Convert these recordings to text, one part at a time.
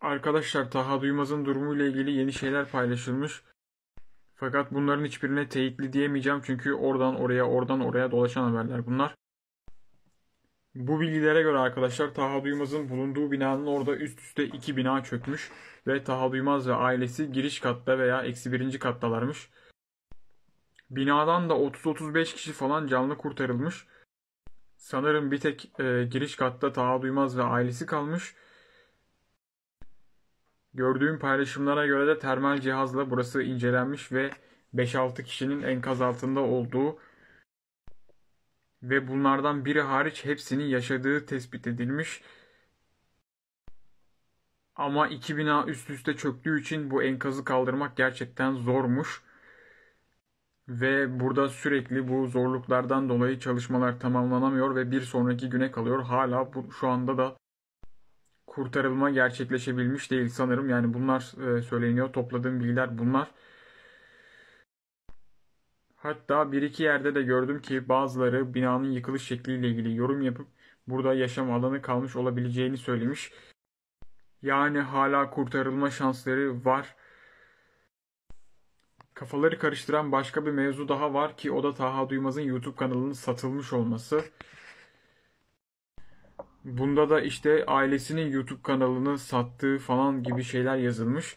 Arkadaşlar Taha Duymaz'ın durumuyla ilgili yeni şeyler paylaşılmış. Fakat bunların hiçbirine teyitli diyemeyeceğim çünkü oradan oraya oradan oraya dolaşan haberler bunlar. Bu bilgilere göre arkadaşlar Taha Duymaz'ın bulunduğu binanın orada üst üste iki bina çökmüş ve Taha Duymaz ve ailesi giriş katta veya eksi birinci kattalarmış. Binadan da 30-35 kişi falan canlı kurtarılmış. Sanırım bir tek e, giriş katta Taha Duymaz ve ailesi kalmış. Gördüğüm paylaşımlara göre de termal cihazla burası incelenmiş ve 5-6 kişinin enkaz altında olduğu ve bunlardan biri hariç hepsinin yaşadığı tespit edilmiş. Ama iki bina üst üste çöktüğü için bu enkazı kaldırmak gerçekten zormuş. Ve burada sürekli bu zorluklardan dolayı çalışmalar tamamlanamıyor ve bir sonraki güne kalıyor. Hala bu, şu anda da kurtarılma gerçekleşebilmiş değil sanırım. Yani bunlar e, söyleniyor. Topladığım bilgiler bunlar. Hatta bir iki yerde de gördüm ki bazıları binanın yıkılış şekliyle ilgili yorum yapıp burada yaşam alanı kalmış olabileceğini söylemiş. Yani hala kurtarılma şansları var. Kafaları karıştıran başka bir mevzu daha var ki o da Taha Duymaz'ın YouTube kanalının satılmış olması. Bunda da işte ailesinin YouTube kanalını sattığı falan gibi şeyler yazılmış.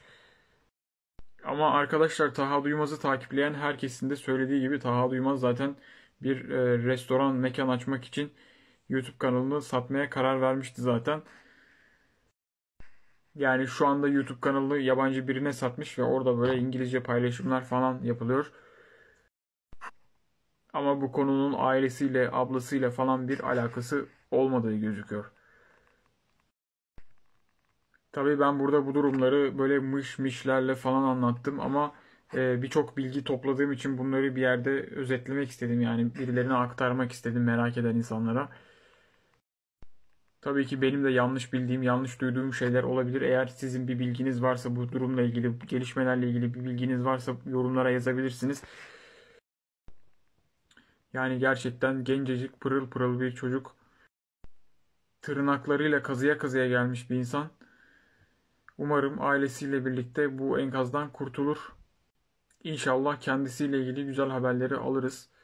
Ama arkadaşlar Taha Duymaz'ı takipleyen herkesin de söylediği gibi Taha Duymaz zaten bir e, restoran mekan açmak için YouTube kanalını satmaya karar vermişti zaten. Yani şu anda YouTube kanalını yabancı birine satmış ve orada böyle İngilizce paylaşımlar falan yapılıyor. Ama bu konunun ailesiyle, ablasıyla falan bir alakası olmadığı gözüküyor. Tabii ben burada bu durumları böyle mış mişlerle falan anlattım ama e, birçok bilgi topladığım için bunları bir yerde özetlemek istedim. Yani birilerine aktarmak istedim merak eden insanlara. Tabii ki benim de yanlış bildiğim, yanlış duyduğum şeyler olabilir. Eğer sizin bir bilginiz varsa bu durumla ilgili, gelişmelerle ilgili bir bilginiz varsa yorumlara yazabilirsiniz. Yani gerçekten gencecik pırıl pırıl bir çocuk. Tırnaklarıyla kazıya kazıya gelmiş bir insan. Umarım ailesiyle birlikte bu enkazdan kurtulur. İnşallah kendisiyle ilgili güzel haberleri alırız.